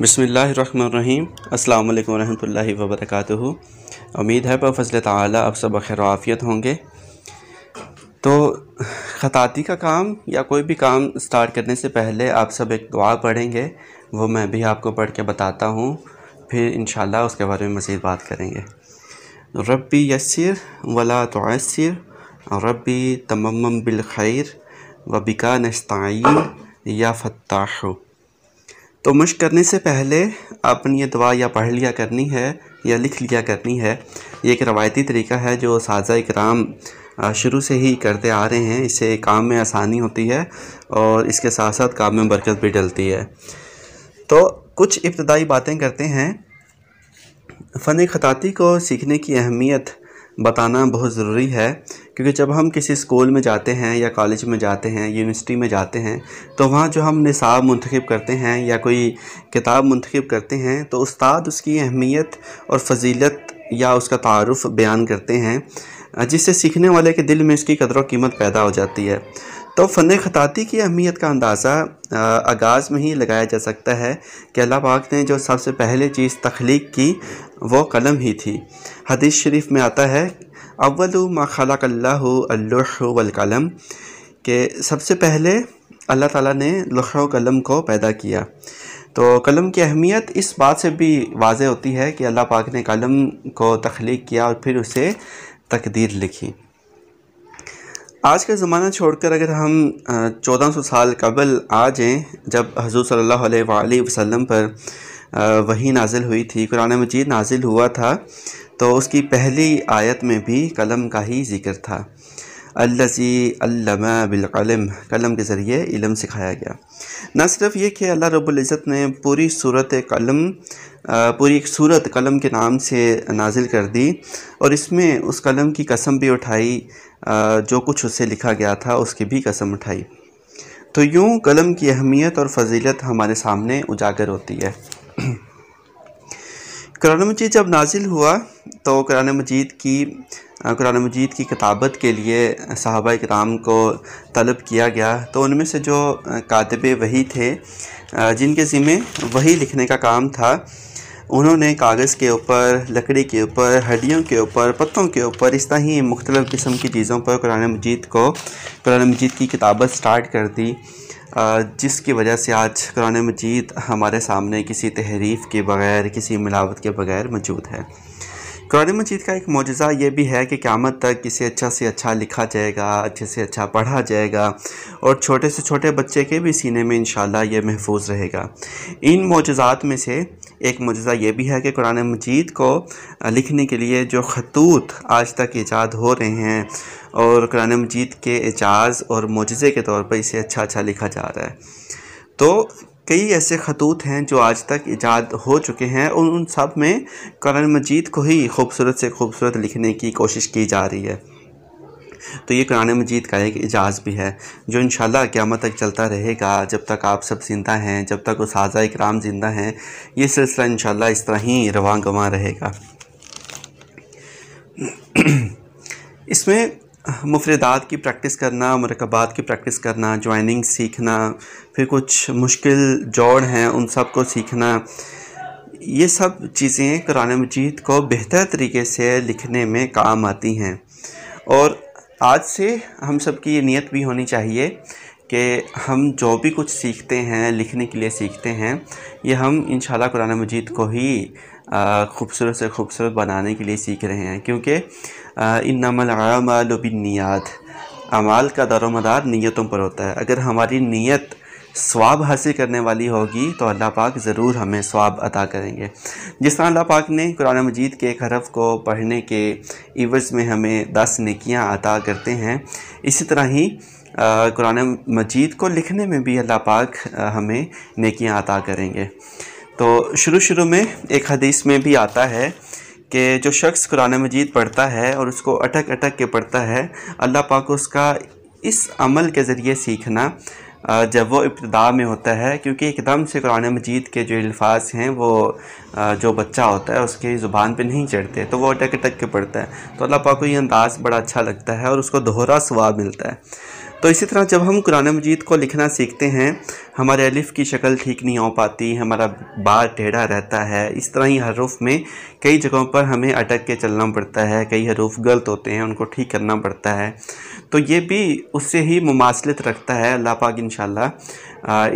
बसमीम् अल्लाम वरहि वबरक उम्मीद है पर फजल ताली आप सब बखैराफ़ियत होंगे तो ख़ताती का काम या कोई भी काम स्टार्ट करने से पहले आप सब एक दुआ पढ़ेंगे वो मैं भी आपको पढ़ के बताता हूँ फिर इन उसके बारे में मज़ीद बात करेंगे रब्बी यसर वला तोसर रब्बी तमम बिलखैर वबिका नस्तिन या फ़त्ताह तो मुश्क करने से पहले आपने ये दुआ या पढ़ लिया करनी है या लिख लिया करनी है ये एक रवायती तरीका है जो साजा इकराम शुरू से ही करते आ रहे हैं इससे काम में आसानी होती है और इसके साथ साथ काम में बरकत भी डलती है तो कुछ इब्तदाई बातें करते हैं फ़न ख़ताती को सीखने की अहमियत बताना बहुत ज़रूरी है क्योंकि जब हम किसी स्कूल में जाते हैं या कॉलेज में जाते हैं यूनिवर्सिटी में जाते हैं तो वहाँ जो हम निसाब मंतखब करते हैं या कोई किताब मंतखब करते हैं तो उस्ताद उसकी अहमियत और फजीलत या उसका तारफ़ बयान करते हैं जिससे सीखने वाले के दिल में इसकी कदर कीमत पैदा हो जाती है तो फ़न ख़ताती की अहमियत का अंदाज़ा आगाज़ में ही लगाया जा सकता है कि अल्लाह पाक ने जो सबसे पहले चीज़ तख्लीक की वो कलम ही थी हदीस शरीफ में आता है अव्वल मखलाकल्लाल कलम के सबसे पहले अल्लाह ताला ने लुह कलम को पैदा किया तो कलम की अहमियत इस बात से भी वाज होती है कि अल्लाह पाक ने कलम को तख्लीक किया और फिर उसे तकदीर लिखी आज का ज़माना छोड़कर अगर हम 1400 साल कबल आ जाएं जब हजूर सल्लल्लाहु अलैहि वसल्लम पर वही नाजिल हुई थी कुरान मजीद नाजिल हुआ था तो उसकी पहली आयत में भी कलम का ही जिक्र था अल्लाजी अल्लामा बिलकलम कलम के ज़रिए इलम सिखाया गया न सिर्फ ये कि अल्लाह रबुल्ज़त ने पूरी सूरत कलम पूरी एक सूरत कलम के नाम से नाजिल कर दी और इसमें उस कलम की कसम भी उठाई जो कुछ उससे लिखा गया था उसकी भी कसम उठाई तो यूँ कलम की अहमियत और फजीलत हमारे सामने उजागर होती है कुरान मजीद जब नाजिल हुआ तो कुरान मजीद की कुरान मजीद की किताबत के लिए साहबा कराम को तलब किया गया तो उनमें से जो कातब वही थे जिनके ज़िम्मे वही लिखने का काम था उन्होंने कागज़ के ऊपर लकड़ी के ऊपर हड्डियों के ऊपर पत्तों के ऊपर इस तरह ही मुख्तल किस्म की चीज़ों पर कुरान मजीद को कुरान मजीद की किताबत स्टार्ट कर दी जिसकी वजह से आज कुरान मजीद हमारे सामने किसी तहरीफ़ के बग़ैर किसी मिलावट के बग़ैर मौजूद है कुरान मजीद का एक मुजज़ा ये भी है कि क़्यामत तक इसे अच्छा से अच्छा लिखा जाएगा अच्छे से अच्छा पढ़ा जाएगा और छोटे से छोटे बच्चे के भी सीने में इन ये महफूज रहेगा इन मुजज़ात में से एक मुजज़ा ये भी है कि कुरान मजीद को लिखने के लिए जो खतूत आज तक ईजाद हो रहे हैं और कुरान मजीद के एजाज़ और मुजज़े के तौर पर इसे अच्छा अच्छा लिखा जा रहा है तो कई ऐसे खतूत हैं जो आज तक ईजाद हो चुके हैं और उन सब में कुरान मजीद को ही खूबसूरत से खूबसूरत लिखने की कोशिश की जा रही है तो ये कुरान मजीद का एक एजाज़ भी है जो इन क़्यामत तक चलता रहेगा जब तक आप सब जिंदा हैं जब तक उसाजा इक्राम ज़िंदा हैं ये सिलसिला इन इस तरह ही रवा गवा रहेगा इसमें मुफरदात की प्रैक्टिस करना मरकबात की प्रैक्टिस करना ज्वाइनिंग सीखना फिर कुछ मुश्किल जोड़ हैं उन सब को सीखना ये सब चीज़ें कुरान मजीद को बेहतर तरीके से लिखने में काम आती हैं और आज से हम सब की ये नीयत भी होनी चाहिए कि हम जो भी कुछ सीखते हैं लिखने के लिए सीखते हैं ये हम इन कुरान मजीद को ही खूबसूरत से खूबसूरत बनाने के लिए सीख रहे हैं क्योंकि इन नमल नियात अमाल का दारदार नीयतों पर होता है अगर हमारी नीयत स्वाब हासिल करने वाली होगी तो अल्लाह पाक ज़रूर हमें स्वाब अदा करेंगे जिस तरह अल्लाह पाक ने कुरान मजीद के एक हरफ को पढ़ने के इवज़ में हमें दस निकियाँ अदा करते हैं इसी तरह ही कुरान मजीद को लिखने में भी अल्लाह पाक हमें नकियाँ अदा करेंगे तो शुरू शुरू में एक हदीस में भी आता है कि जो शख्स कुरान मजीद पढ़ता है और उसको अटक अटक के पढ़ता है अल्लाह पाक उसका इस अमल के ज़रिए सीखना जब वो इब्तदा में होता है क्योंकि एकदम से कुरान मजीद के जो अल्फाज हैं वो जो बच्चा होता है उसके ज़ुबान पे नहीं चढ़ते तो वो अटक अटक के पढ़ता है तो अल्लाह पाक को ये अंदाज़ बड़ा अच्छा लगता है और उसको दोहरा स्वाब मिलता है तो इसी तरह जब हम कुरान मजीद को लिखना सीखते हैं हमारे अलिफ़ की शक्ल ठीक नहीं हो पाती हमारा बार टेढ़ा रहता है इस तरह ही हरूफ में कई जगहों पर हमें अटक के चलना पड़ता है कई हरूफ गलत होते हैं उनको ठीक करना पड़ता है तो ये भी उससे ही मुासिलत रखता है अल्लाह पाक इन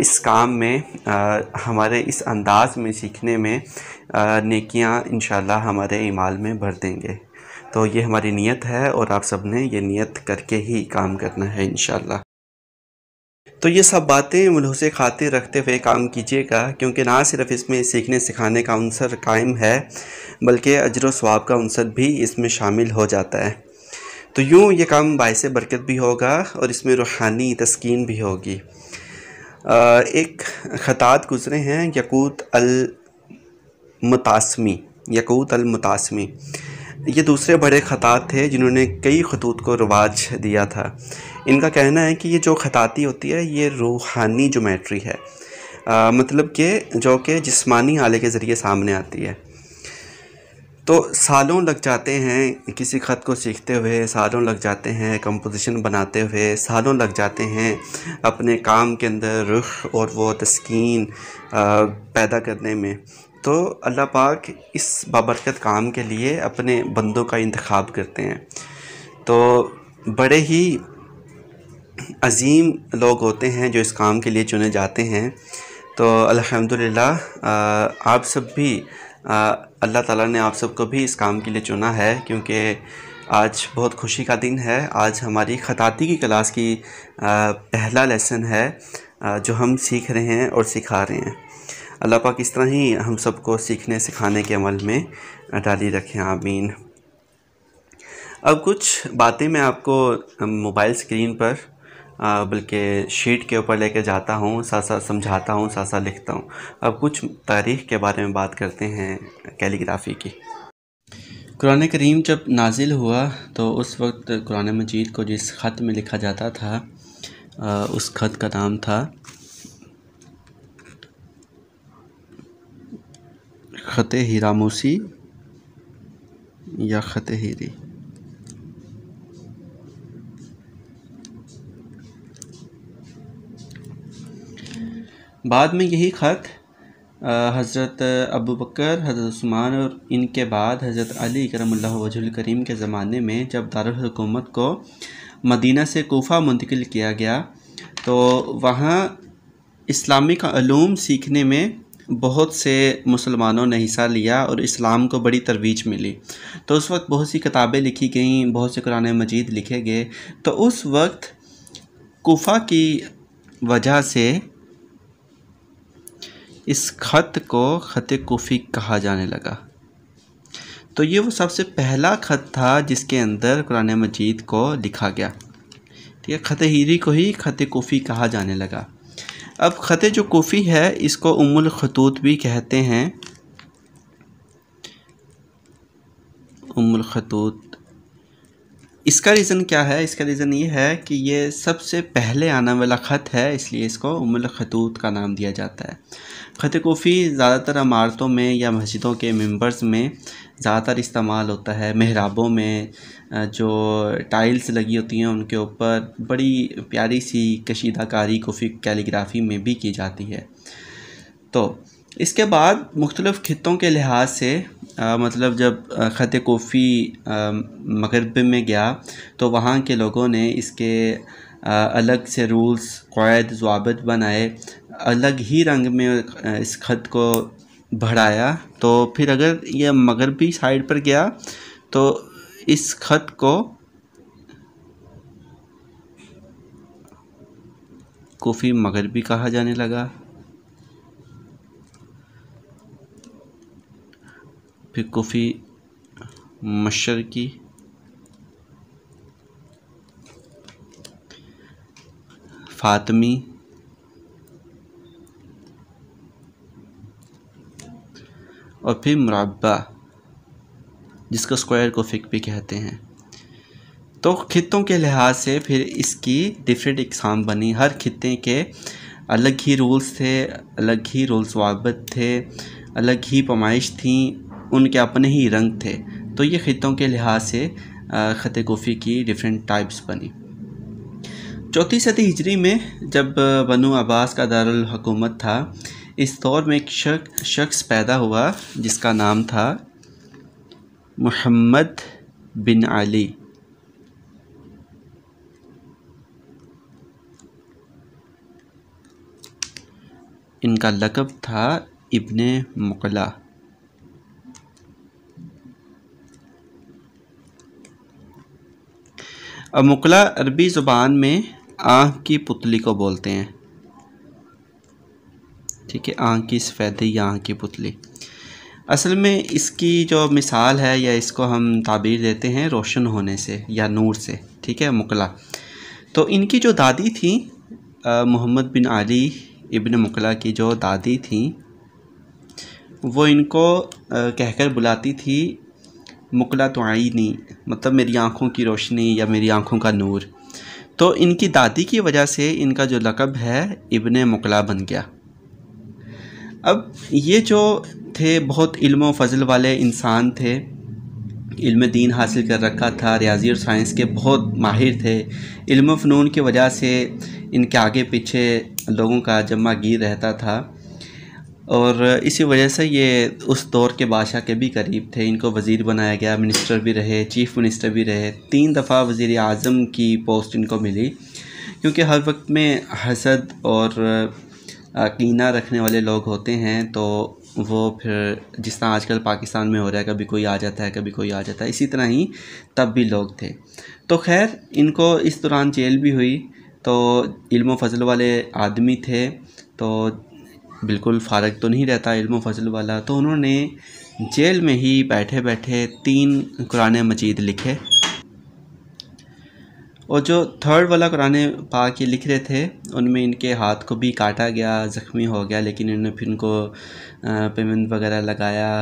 इस काम में आ, हमारे इस अंदाज़ में सीखने में नकियाँ इन हमारे इमाल में भर देंगे तो ये हमारी नीयत है और आप सब ने ये नीयत करके ही काम करना है इन तो ये सब बातें मुलहस खातिर रखते हुए काम कीजिएगा क्योंकि ना सिर्फ इसमें सीखने सिखाने का अनसर कायम है बल्कि अजर स्वाब का अनसर भी इसमें शामिल हो जाता है तो यूँ ये काम बायस बरकत भी होगा और इसमें रूहानी तस्किन भी होगी एक ख़तात गुज़रे हैं यकूत अल मुतासमी यकूत अल मुतासमी ये दूसरे बड़े ख़तात थे जिन्होंने कई खतूत को रवाज दिया था इनका कहना है कि ये जो खताती होती है ये रूहानी जोमेट्री है आ, मतलब कि जो कि जिस्मानी आले के ज़रिए सामने आती है तो सालों लग जाते हैं किसी ख़त को सीखते हुए सालों लग जाते हैं कंपोजिशन बनाते हुए सालों लग जाते हैं अपने काम के अंदर रुख और वो तस्कीन पैदा करने में तो अल्लाह पाक इस बाबरकत काम के लिए अपने बंदों का इंतखब करते हैं तो बड़े ही अजीम लोग होते हैं जो इस काम के लिए चुने जाते हैं तो अल्हम्दुलिल्लाह आप सब भी अल्लाह ताला ने आप सबको भी इस काम के लिए चुना है क्योंकि आज बहुत खुशी का दिन है आज हमारी ख़ताती की क्लास की पहला लेसन है जो हम सीख रहे हैं और सिखा रहे हैं अल्लाह पाक इस तरह ही हम सबको सीखने सिखाने के अमल में डाली रखें आमीन अब कुछ बातें मैं आपको मोबाइल स्क्रीन पर बल्कि शीट के ऊपर लेके जाता हूँ साथ साथ समझाता हूँ साथ साथ लिखता हूँ अब कुछ तारीख़ के बारे में बात करते हैं कैलीग्राफ़ी की कुरान करीम जब नाजिल हुआ तो उस वक्त कुरान मजीद को जिस ख़त में लिखा जाता था उस ख़त का नाम था ख़त हिरामोसी या ख़त हीरी बाद में यही ख़त हज़रत अबू बकर हज़रत स्मान और इनके बाद हज़रत अली करम वजुल करीम के ज़माने में जब दारकूमत को मदीना से कोफ़ा मुंतकिल किया गया तो वहाँ इस्लामिक आलूम सीखने में बहुत से मुसलमानों ने हिस्सा लिया और इस्लाम को बड़ी तरवीज मिली तो उस वक्त बहुत सी किताबें लिखी गईं बहुत से कुरान मजीद लिखे गए तो उस वक्त कोफ़ा की वजह से इस ख़त को ख़त कोफ़ी कहा जाने लगा तो ये वो सबसे पहला ख़त था जिसके अंदर कुरान मजीद को लिखा गया ठीक है ख़त हीरी को ही ख़त कोफ़ी कहा जाने लगा अब ख़त जो कोफ़ी है इसको उमुल खतूत भी कहते हैं उमुल खतूत इसका रीज़न क्या है इसका रीज़न ये है कि ये सबसे पहले आने वाला ख़त है इसलिए इसको उमुल खतूत का नाम दिया जाता है ख़त कोफ़ी ज़्यादातर इमारतों में या मस्जिदों के मेंबर्स में ज़्यादातर इस्तेमाल होता है मेहराबों में जो टाइल्स लगी होती हैं उनके ऊपर बड़ी प्यारी सी कशीदाकारी कोफ़ी कैलीग्राफ़ी में भी की जाती है तो इसके बाद मुख्तलिफ़ ख़ितों के लिहाज से आ, मतलब जब ख़त कोफ़ी मगरब में गया तो वहाँ के लोगों ने इसके आ, अलग से रूल्स क़ायद जवाब बनाए अलग ही रंग में इस ख़त को बढ़ाया तो फिर अगर यह मगरबी साइड पर गया तो इस खत को कोफ़ी मगरबी कहा जाने लगा फिर कोफ़ी मशर की फातमी और फिर मुरबा जिसको स्क्वायर को फिक भी कहते हैं तो खितों के लिहाज से फिर इसकी डिफरेंट इकसाम बनी हर खत्े के अलग ही रूल्स थे अलग ही रूल्स वाबत थे अलग ही पमाइश थी उनके अपने ही रंग थे तो ये खितों के लिहाज से ख़त कोफ़ी की डिफरेंट टाइप्स बनी चौथी सदी हिजरी में जब बनु अब्बास का दारुल हकूमत था इस दौर में एक शक, शख्स पैदा हुआ जिसका नाम था मोहम्मद बिन अली इनका लकब था इब्ने मुकला अब मुकला अरबी ज़ुबान में आँख की पुतली को बोलते हैं ठीक है आँख की सफ़ेदी या आँख की पुतली असल में इसकी जो मिसाल है या इसको हम ताबीर देते हैं रोशन होने से या नूर से ठीक है मुकला तो इनकी जो दादी थी मोहम्मद बिन अली इब्न मुकला की जो दादी थी वो इनको कहकर बुलाती थी मुकला तो नहीं मतलब मेरी आँखों की रोशनी या मेरी आँखों का नूर तो इनकी दादी की वजह से इनका जो लकब है इबन मकला बन गया अब ये जो थे बहुत इल्म फजल वाले इंसान थे इल्म दीन हासिल कर रखा था रियाजी और साइंस के बहुत माहिर थे इल्म फ़नून की वजह से इनके आगे पीछे लोगों का जमा गिर रहता था और इसी वजह से ये उस दौर के बादशाह के भी करीब थे इनको वज़ीर बनाया गया मिनिस्टर भी रहे चीफ़ मिनिस्टर भी रहे तीन दफ़ा वज़ी अजम की पोस्ट इनको मिली क्योंकि हर वक्त में हसद और कीना रखने वाले लोग होते हैं तो वो फिर जिस तरह आजकल पाकिस्तान में हो रहा है कभी कोई आ जाता है कभी कोई आ जाता है इसी तरह ही तब भी लोग थे तो खैर इनको इस दौरान जेल भी हुई तो इल्म फजल वाले आदमी थे तो बिल्कुल फारग तो नहीं रहता इल्म फजल वाला तो उन्होंने जेल में ही बैठे बैठे तीन कुरान मजीद लिखे और जो थर्ड वाला कुरान पा के लिख रहे थे उनमें इनके हाथ को भी काटा गया ज़ख्मी हो गया लेकिन इन्होंने फिर इनको पेमेंट वगैरह लगाया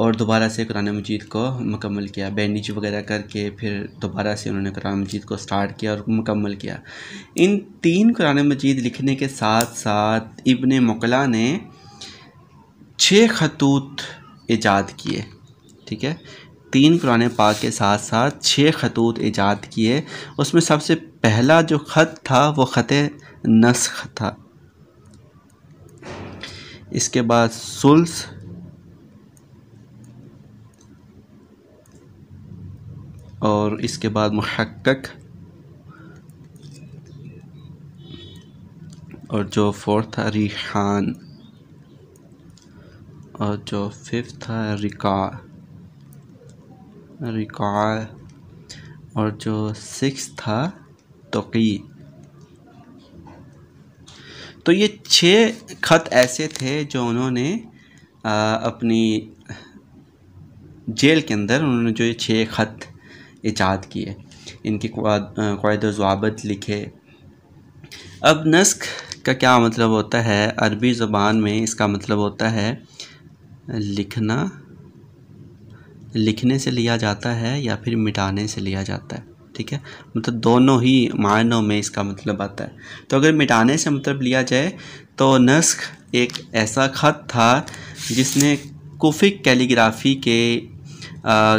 और दोबारा से कुरान मजीद को मुकम्मल किया बैंडिज वगैरह करके फिर दोबारा से उन्होंने कुरान मजीद को स्टार्ट किया और मुकम्मल किया इन तीन कुरान मजीद लिखने के साथ साथ इबन मकला ने छः खतूत ईजाद किए ठीक है तीन कुरान पाक के साथ साथ छः खतूत ईजाद किए उसमें सबसे पहला जो ख़त था वो ख़त नस्ख था इसके बाद सुल्स और इसके बाद महक्क और जो फोर्थ था रिहान और जो फिफ्थ था रिका रिका और जो सिक्स था तोकी तो ये छः ख़त ऐसे थे जो उन्होंने आ, अपनी जेल के अंदर उन्होंने जो ये छः ख़त ईजाद किए इनके कायद जवाबत लिखे अब नस्क का क्या मतलब होता है अरबी ज़बान में इसका मतलब होता है लिखना लिखने से लिया जाता है या फिर मिटाने से लिया जाता है ठीक है मतलब दोनों ही मायनों में इसका मतलब आता है तो अगर मिटाने से मतलब लिया जाए तो नस्क एक ऐसा ख़त था जिसने कोफिक कैलीग्राफी के आ,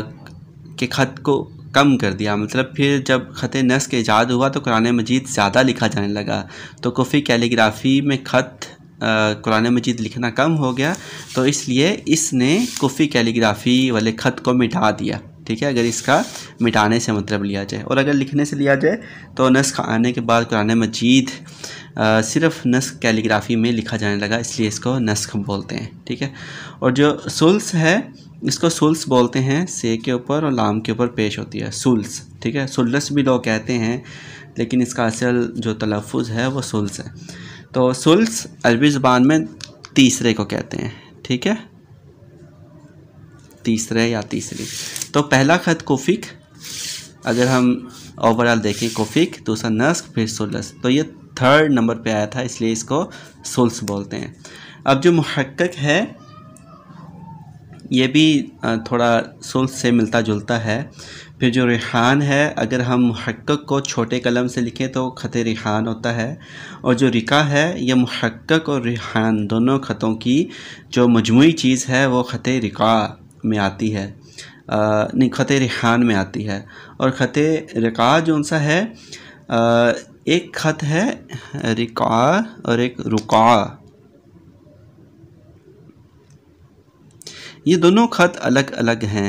के ख़त को कम कर दिया मतलब फिर जब ख़त नस के ईजाद हुआ तो कुरान मजीद ज़्यादा लिखा जाने लगा तो कोफ़ी कैलीग्राफ़ी में ख़त कुरान मजीद लिखना कम हो गया तो इसलिए इसने कोफ़ी कैलीग्राफ़ी वाले ख़त को मिटा दिया ठीक है अगर इसका मिटाने से मतलब लिया जाए और अगर लिखने से लिया जाए तो नस्ख आने के बाद कुरान मजीद सिर्फ नस्क कैलीग्राफ़ी में लिखा जाने लगा इसलिए इसको नस्क बोलते हैं ठीक है और जो सुल्स है इसको सुल्स बोलते हैं से के ऊपर और लाम के ऊपर पेश होती है सुल्स ठीक है सुलस भी लोग कहते हैं लेकिन इसका असल जो तलफ़ है वो सुल्स है तो सुल्स अरबी ज़बान में तीसरे को कहते हैं ठीक है तीसरे या तीसरी तो पहला ख़त कोफिक अगर हम ओवरऑल देखें कोफिक दूसरा नस्क फिर सुल्स तो ये थर्ड नंबर पे आया था इसलिए इसको सुल्स बोलते हैं अब जो महक्क है ये भी थोड़ा सुल से मिलता जुलता है फिर जो रिहान है अगर हम महक्क को छोटे कलम से लिखें तो ख़त रिहान होता है और जो रिका है यह महक और रिहान दोनों ख़तों की जो मजमू चीज़ है वो ख़त रिका में आती है नहीं ख़त रिहान में आती है और ख़त रिका जो सा है आ, एक ख़त है रिका और एक रुका ये दोनों खत अलग अलग हैं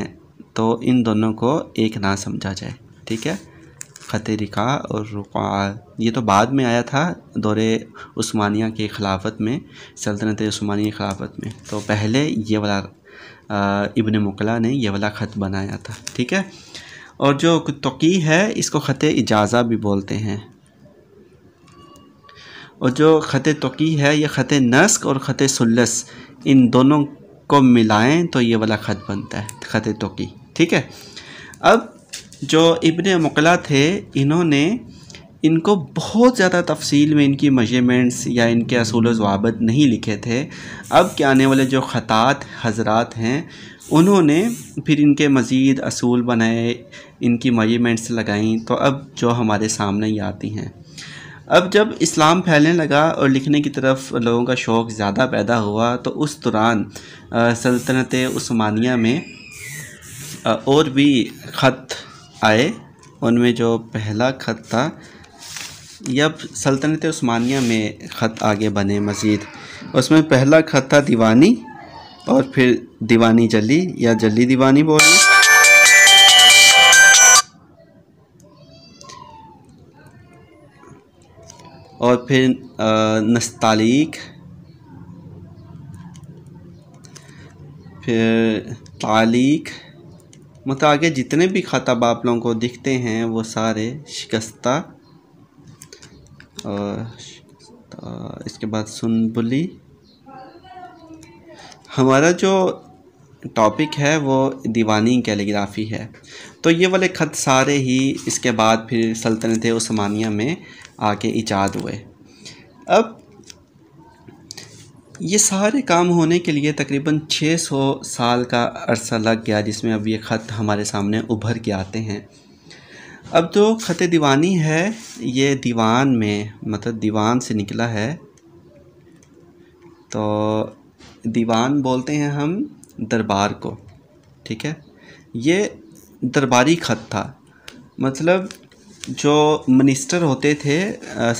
तो इन दोनों को एक ना समझा जाए ठीक है ख़त रिका और रुका ये तो बाद में आया था दौरे उस्मानिया के खिलाफत में सल्तनत उस्मानिया के खिलाफत में तो पहले ये वाला इबन मुकला ने ये वाला ख़त बनाया था ठीक है और जो तोकी है इसको ख़त इजाज़ा भी बोलते हैं और जो ख़त तोकी है ये ख़त नस्क और ख़त सुलस इन दोनों को मिलाएं तो ये वाला ख़त बनता है ख़त तोकी ठीक है अब जो इबन मकला थे इन्होंने इनको बहुत ज़्यादा तफसील में इनकी मजरमेंट्स या इनके असूल ज़वाबत नहीं लिखे थे अब के आने वाले जो ख़तात हजरात हैं उन्होंने फिर इनके मज़ीद असूल बनाए इनकी मजरमेंट्स लगाई तो अब जो हमारे सामने ही आती हैं अब जब इस्लाम फैलने लगा और लिखने की तरफ लोगों का शौक़ ज़्यादा पैदा हुआ तो उस दौरान सल्तनत उस्मानिया में और भी ख़त आए उनमें जो पहला ख़त था जब सल्तनत उस्मानिया में ख़त आगे बने मज़ीद उसमें पहला ख़त था दीवानी और फिर दीवानी जली या जली दीवानी बोली और फिर नस्तालीक फिर तालीक मतलब आगे जितने भी खतब आप लोगों को दिखते हैं वो सारे शिकस्ता और इसके बाद सुनबुली हमारा जो टॉपिक है वो दीवानी कैलीग्राफ़ी है तो ये वाले ख़त सारे ही इसके बाद फिर सल्तनत उस्मानिया में आके इजाद हुए अब ये सारे काम होने के लिए तकरीबन 600 साल का अरसा लग गया जिसमें अब ये ख़त हमारे सामने उभर के आते हैं अब जो तो ख़त दीवानी है ये दीवान में मतलब दीवान से निकला है तो दीवान बोलते हैं हम दरबार को ठीक है ये दरबारी ख़त था मतलब जो मिनिस्टर होते थे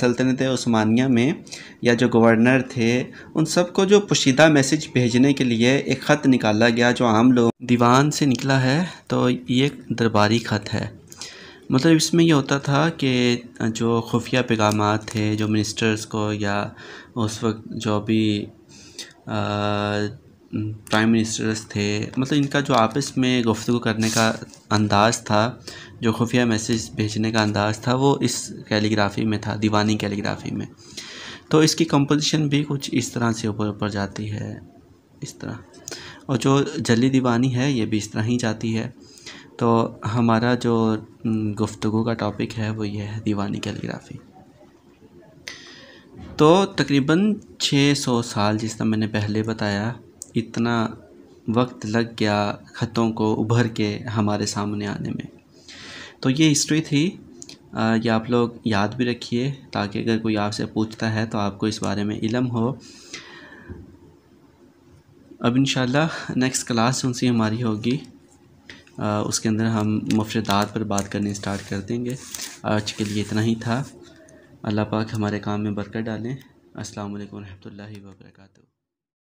सल्तनत ओस्मानिया में या जो गवर्नर थे उन सबको जो पोशीदा मैसेज भेजने के लिए एक ख़त निकाला गया जो आम लोग दीवान से निकला है तो ये दरबारी ख़त है मतलब इसमें यह होता था कि जो खुफिया पैगाम थे जो मिनिस्टर्स को या उस वक्त जो भी प्राइम मिनिस्टर्स थे मतलब इनका जो आपस में गुफ्तु करने का अंदाज़ था जो खुफिया मैसेज भेजने का अंदाज़ था वो इस कैलीग्राफी में था दीवानी कैलीग्राफी में तो इसकी कंपोजिशन भी कुछ इस तरह से ऊपर ऊपर जाती है इस तरह और जो जली दीवानी है ये भी इस तरह ही जाती है तो हमारा जो गुफ्तु का टॉपिक है वो ये है दीवानी कैलीग्राफी तो तकरीबन 600 साल जिस तरह मैंने पहले बताया इतना वक्त लग गया ख़तों को उभर के हमारे सामने आने में तो ये हिस्ट्री थी ये आप लोग याद भी रखिए ताकि अगर कोई आपसे पूछता है तो आपको इस बारे में इलम हो अब इन नेक्स्ट क्लास जो सी हमारी होगी आ, उसके अंदर हम मफरदात पर बात करनी स्टार्ट कर देंगे आज के लिए इतना ही था अल्लाह पाक हमारे काम में बरकत डालें अस्सलाम वालेकुम वर्का